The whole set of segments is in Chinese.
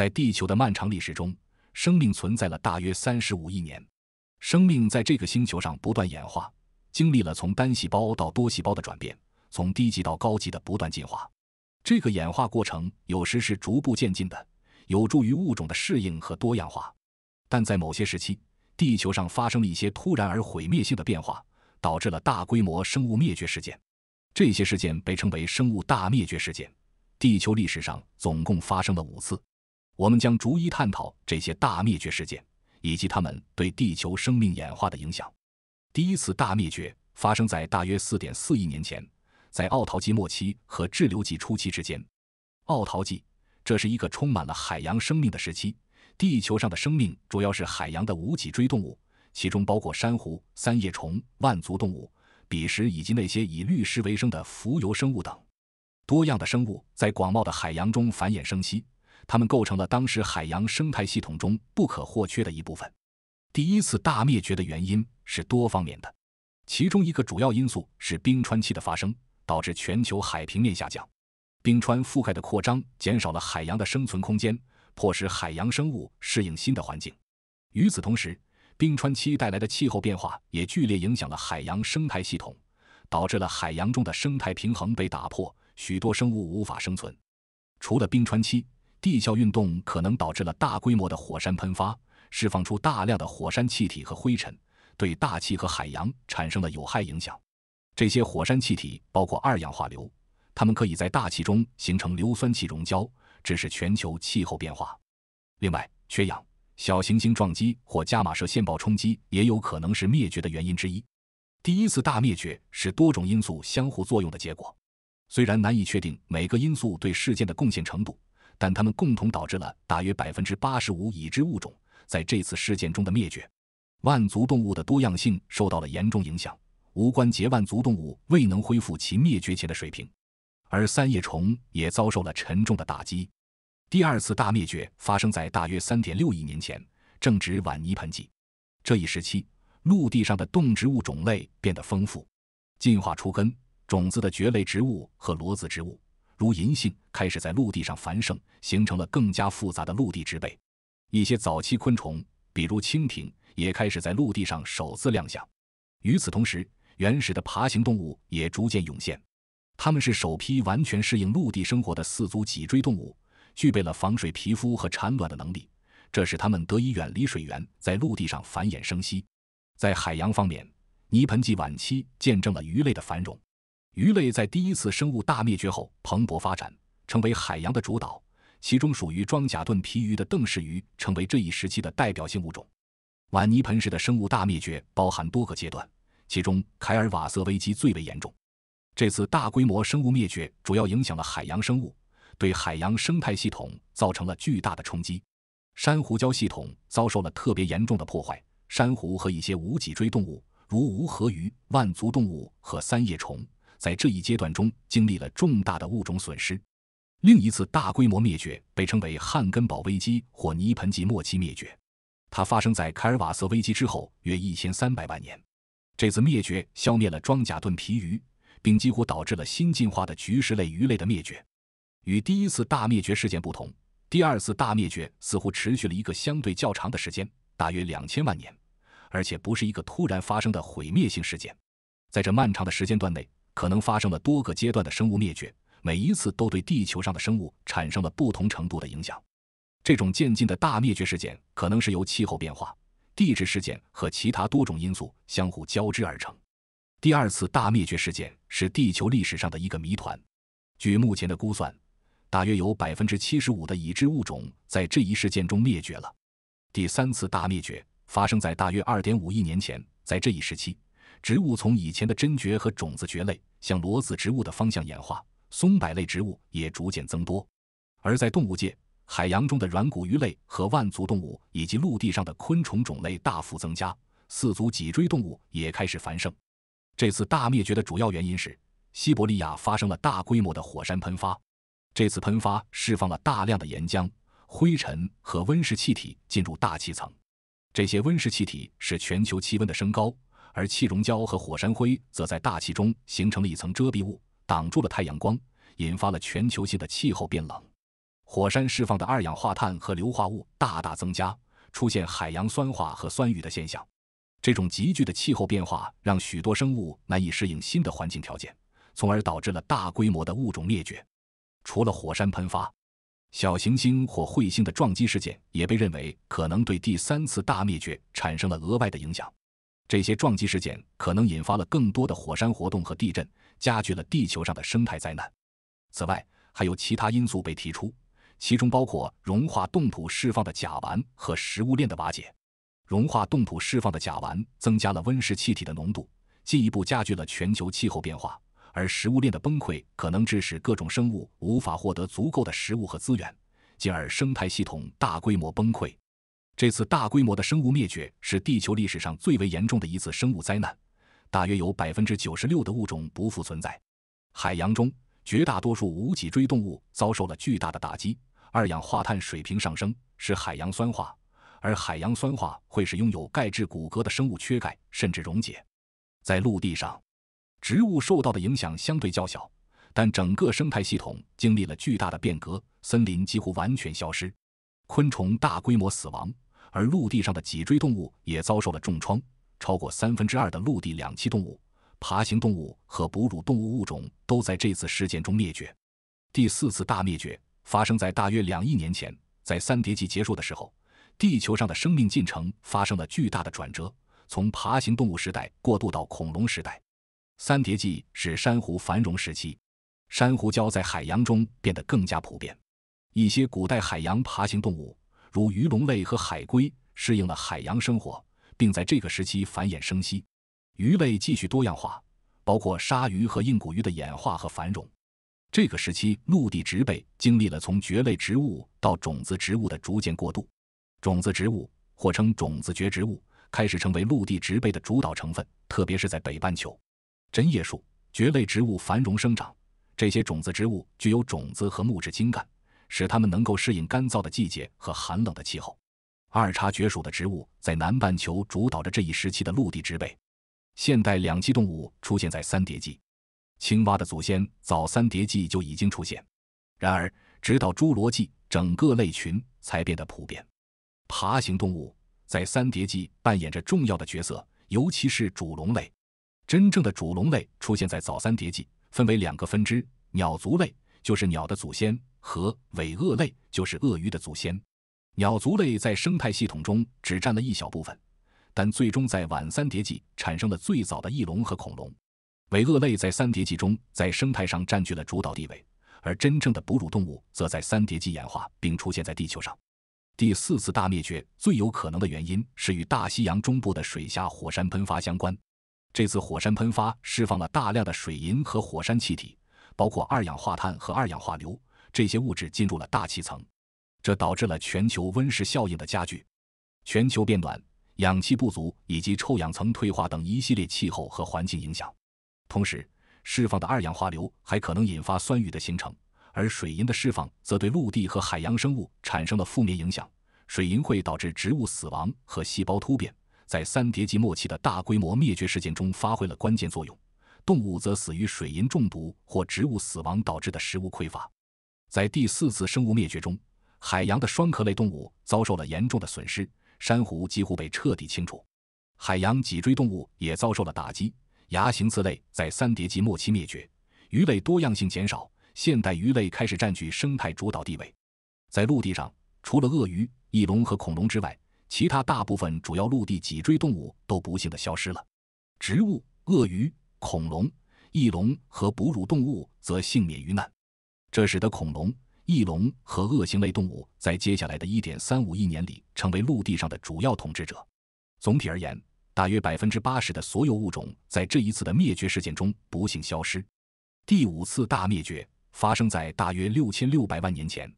在地球的漫长历史中，生命存在了大约三十五亿年。生命在这个星球上不断演化，经历了从单细胞到多细胞的转变，从低级到高级的不断进化。这个演化过程有时是逐步渐进的，有助于物种的适应和多样化。但在某些时期，地球上发生了一些突然而毁灭性的变化，导致了大规模生物灭绝事件。这些事件被称为生物大灭绝事件。地球历史上总共发生了五次。我们将逐一探讨这些大灭绝事件以及它们对地球生命演化的影响。第一次大灭绝发生在大约4.4亿年前，在奥陶纪末期和志留纪初期之间。奥陶纪，这是一个充满了海洋生命的时期，地球上的生命主要是海洋的无脊椎动物，其中包括珊瑚、三叶虫、腕足动物、彼石以及那些以绿石为生的浮游生物等。多样的生物在广袤的海洋中繁衍生息。它们构成了当时海洋生态系统中不可或缺的一部分。第一次大灭绝的原因是多方面的，其中一个主要因素是冰川期的发生，导致全球海平面下降。冰川覆盖的扩张减少了海洋的生存空间，迫使海洋生物适应新的环境。与此同时，冰川期带来的气候变化也剧烈影响了海洋生态系统，导致了海洋中的生态平衡被打破，许多生物无法生存。除了冰川期，地壳运动可能导致了大规模的火山喷发，释放出大量的火山气体和灰尘，对大气和海洋产生了有害影响。这些火山气体包括二氧化硫，它们可以在大气中形成硫酸气溶胶，致使全球气候变化。另外，缺氧、小行星撞击或伽马射线暴冲击也有可能是灭绝的原因之一。第一次大灭绝是多种因素相互作用的结果，虽然难以确定每个因素对事件的贡献程度。但它们共同导致了大约百分之八十五已知物种在这次事件中的灭绝，万足动物的多样性受到了严重影响，无关节万足动物未能恢复其灭绝前的水平，而三叶虫也遭受了沉重的打击。第二次大灭绝发生在大约三点六亿年前，正值晚泥盆纪。这一时期，陆地上的动植物种类变得丰富，进化出根、种子的蕨类植物和裸子植物。如银杏开始在陆地上繁盛，形成了更加复杂的陆地植被；一些早期昆虫，比如蜻蜓，也开始在陆地上首次亮相。与此同时，原始的爬行动物也逐渐涌现。它们是首批完全适应陆地生活的四足脊椎动物，具备了防水皮肤和产卵的能力，这使它们得以远离水源，在陆地上繁衍生息。在海洋方面，泥盆纪晚期见证了鱼类的繁荣。鱼类在第一次生物大灭绝后蓬勃发展，成为海洋的主导。其中，属于装甲盾皮鱼的邓氏鱼成为这一时期的代表性物种。晚泥盆式的生物大灭绝包含多个阶段，其中凯尔瓦瑟危机最为严重。这次大规模生物灭绝主要影响了海洋生物，对海洋生态系统造成了巨大的冲击。珊瑚礁系统遭受了特别严重的破坏，珊瑚和一些无脊椎动物，如无颌鱼、腕足动物和三叶虫。在这一阶段中，经历了重大的物种损失。另一次大规模灭绝被称为汉根堡危机或泥盆纪末期灭绝，它发生在凯尔瓦瑟危机之后约一千三百万年。这次灭绝消灭了装甲盾皮鱼，并几乎导致了新进化的菊石类鱼类的灭绝。与第一次大灭绝事件不同，第二次大灭绝似乎持续了一个相对较长的时间，大约两千万年，而且不是一个突然发生的毁灭性事件。在这漫长的时间段内，可能发生了多个阶段的生物灭绝，每一次都对地球上的生物产生了不同程度的影响。这种渐进的大灭绝事件可能是由气候变化、地质事件和其他多种因素相互交织而成。第二次大灭绝事件是地球历史上的一个谜团。据目前的估算，大约有百分之七十五的已知物种在这一事件中灭绝了。第三次大灭绝发生在大约二点五亿年前，在这一时期。植物从以前的真蕨和种子蕨类向裸子植物的方向演化，松柏类植物也逐渐增多。而在动物界，海洋中的软骨鱼类和腕足动物，以及陆地上的昆虫种类大幅增加，四足脊椎动物也开始繁盛。这次大灭绝的主要原因是西伯利亚发生了大规模的火山喷发，这次喷发释放了大量的岩浆、灰尘和温室气体进入大气层，这些温室气体使全球气温的升高。而气溶胶和火山灰则在大气中形成了一层遮蔽物，挡住了太阳光，引发了全球性的气候变冷。火山释放的二氧化碳和硫化物大大增加，出现海洋酸化和酸雨的现象。这种急剧的气候变化让许多生物难以适应新的环境条件，从而导致了大规模的物种灭绝。除了火山喷发，小行星或彗星的撞击事件也被认为可能对第三次大灭绝产生了额外的影响。这些撞击事件可能引发了更多的火山活动和地震，加剧了地球上的生态灾难。此外，还有其他因素被提出，其中包括融化冻土释放的甲烷和食物链的瓦解。融化冻土释放的甲烷增加了温室气体的浓度，进一步加剧了全球气候变化；而食物链的崩溃可能致使各种生物无法获得足够的食物和资源，进而生态系统大规模崩溃。这次大规模的生物灭绝是地球历史上最为严重的一次生物灾难，大约有百分之九十六的物种不复存在。海洋中绝大多数无脊椎动物遭受了巨大的打击，二氧化碳水平上升使海洋酸化，而海洋酸化会使拥有钙质骨骼的生物缺钙甚至溶解。在陆地上，植物受到的影响相对较小，但整个生态系统经历了巨大的变革，森林几乎完全消失，昆虫大规模死亡。而陆地上的脊椎动物也遭受了重创，超过三分之二的陆地两栖动物、爬行动物和哺乳动物物种都在这次事件中灭绝。第四次大灭绝发生在大约两亿年前，在三叠纪结束的时候，地球上的生命进程发生了巨大的转折，从爬行动物时代过渡到恐龙时代。三叠纪是珊瑚繁荣时期，珊瑚礁在海洋中变得更加普遍。一些古代海洋爬行动物。如鱼龙类和海龟适应了海洋生活，并在这个时期繁衍生息。鱼类继续多样化，包括鲨鱼和硬骨鱼的演化和繁荣。这个时期，陆地植被经历了从蕨类植物到种子植物的逐渐过渡。种子植物，或称种子蕨植物，开始成为陆地植被的主导成分，特别是在北半球。针叶树、蕨类植物繁荣生长。这些种子植物具有种子和木质茎干。使它们能够适应干燥的季节和寒冷的气候。二叉蕨属的植物在南半球主导着这一时期的陆地植被。现代两栖动物出现在三叠纪，青蛙的祖先早三叠纪就已经出现。然而，直到侏罗纪，整个类群才变得普遍。爬行动物在三叠纪扮演着重要的角色，尤其是主龙类。真正的主龙类出现在早三叠纪，分为两个分支，鸟足类就是鸟的祖先。和尾鳄类就是鳄鱼的祖先，鸟足类在生态系统中只占了一小部分，但最终在晚三叠纪产生了最早的翼龙和恐龙。尾鳄类在三叠纪中在生态上占据了主导地位，而真正的哺乳动物则在三叠纪演化并出现在地球上。第四次大灭绝最有可能的原因是与大西洋中部的水下火山喷发相关，这次火山喷发释放了大量的水银和火山气体，包括二氧化碳和二氧化硫。这些物质进入了大气层，这导致了全球温室效应的加剧、全球变暖、氧气不足以及臭氧层退化等一系列气候和环境影响。同时，释放的二氧化硫还可能引发酸雨的形成，而水银的释放则对陆地和海洋生物产生了负面影响。水银会导致植物死亡和细胞突变，在三叠纪末期的大规模灭绝事件中发挥了关键作用。动物则死于水银中毒或植物死亡导致的食物匮乏。在第四次生物灭绝中，海洋的双壳类动物遭受了严重的损失，珊瑚几乎被彻底清除。海洋脊椎动物也遭受了打击，牙形刺类在三叠纪末期灭绝，鱼类多样性减少，现代鱼类开始占据生态主导地位。在陆地上，除了鳄鱼、翼龙和恐龙之外，其他大部分主要陆地脊椎动物都不幸的消失了。植物、鳄鱼、恐龙、翼龙和哺乳动物则幸免于难。这使得恐龙、翼龙和鳄形类动物在接下来的1.35亿年里成为陆地上的主要统治者。总体而言，大约百分之八十的所有物种在这一次的灭绝事件中不幸消失。第五次大灭绝发生在大约6600万年前。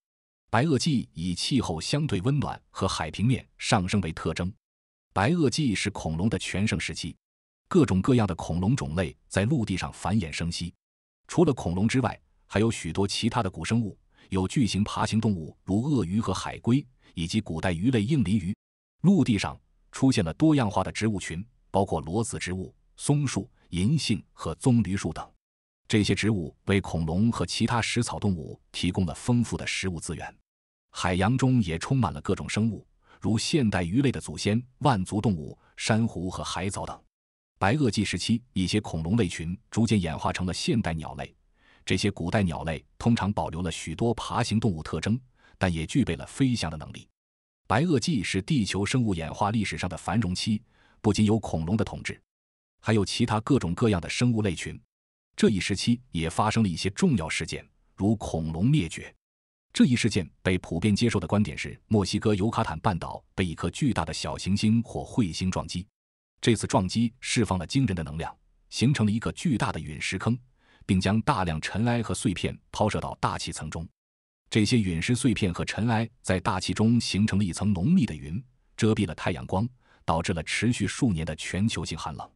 白垩纪以气候相对温暖和海平面上升为特征。白垩纪是恐龙的全盛时期，各种各样的恐龙种类在陆地上繁衍生息。除了恐龙之外，还有许多其他的古生物，有巨型爬行动物如鳄鱼和海龟，以及古代鱼类硬鳞鱼。陆地上出现了多样化的植物群，包括裸子植物、松树、银杏和棕榈树等。这些植物为恐龙和其他食草动物提供了丰富的食物资源。海洋中也充满了各种生物，如现代鱼类的祖先、腕足动物、珊瑚和海藻等。白垩纪时期，一些恐龙类群逐渐演化成了现代鸟类。这些古代鸟类通常保留了许多爬行动物特征，但也具备了飞翔的能力。白垩纪是地球生物演化历史上的繁荣期，不仅有恐龙的统治，还有其他各种各样的生物类群。这一时期也发生了一些重要事件，如恐龙灭绝。这一事件被普遍接受的观点是，墨西哥尤卡坦半岛被一颗巨大的小行星或彗星撞击。这次撞击释放了惊人的能量，形成了一个巨大的陨石坑。并将大量尘埃和碎片抛射到大气层中，这些陨石碎片和尘埃在大气中形成了一层浓密的云，遮蔽了太阳光，导致了持续数年的全球性寒冷。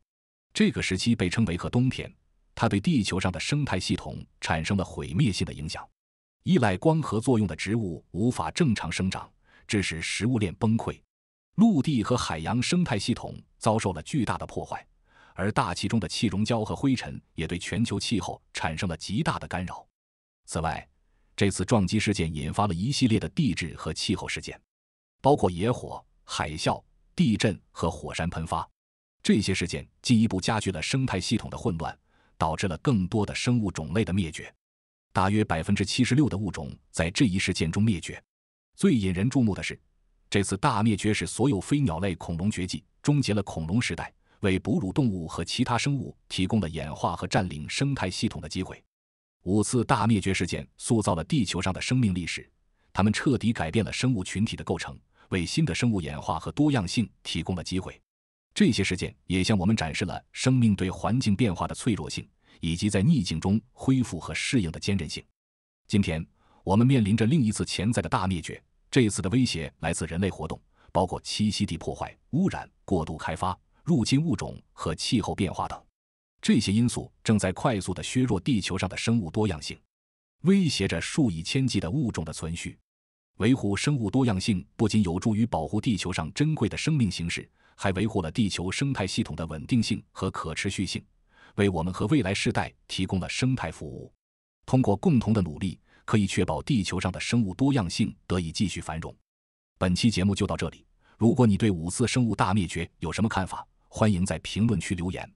这个时期被称为“和冬天”，它对地球上的生态系统产生了毁灭性的影响。依赖光合作用的植物无法正常生长，致使食物链崩溃，陆地和海洋生态系统遭受了巨大的破坏。而大气中的气溶胶和灰尘也对全球气候产生了极大的干扰。此外，这次撞击事件引发了一系列的地质和气候事件，包括野火、海啸、地震和火山喷发。这些事件进一步加剧了生态系统的混乱，导致了更多的生物种类的灭绝。大约百分之七十六的物种在这一事件中灭绝。最引人注目的是，这次大灭绝使所有飞鸟类恐龙绝迹，终结了恐龙时代。为哺乳动物和其他生物提供了演化和占领生态系统的机会。五次大灭绝事件塑造了地球上的生命历史，它们彻底改变了生物群体的构成，为新的生物演化和多样性提供了机会。这些事件也向我们展示了生命对环境变化的脆弱性，以及在逆境中恢复和适应的坚韧性。今天我们面临着另一次潜在的大灭绝，这次的威胁来自人类活动，包括栖息地破坏、污染、过度开发。入侵物种和气候变化等，这些因素正在快速的削弱地球上的生物多样性，威胁着数以千计的物种的存续。维护生物多样性不仅有助于保护地球上珍贵的生命形式，还维护了地球生态系统的稳定性和可持续性，为我们和未来世代提供了生态服务。通过共同的努力，可以确保地球上的生物多样性得以继续繁荣。本期节目就到这里。如果你对五次生物大灭绝有什么看法？欢迎在评论区留言。